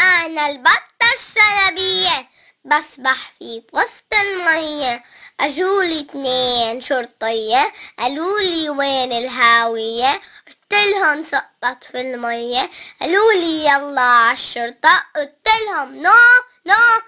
أنا البطة الشلبية بسبح في وسط المية أجولي اتنين شرطية قالولي وين الهاوية قلتلهم سقطت في المية قالولي يلا عالشرطة قلتلهم نو نو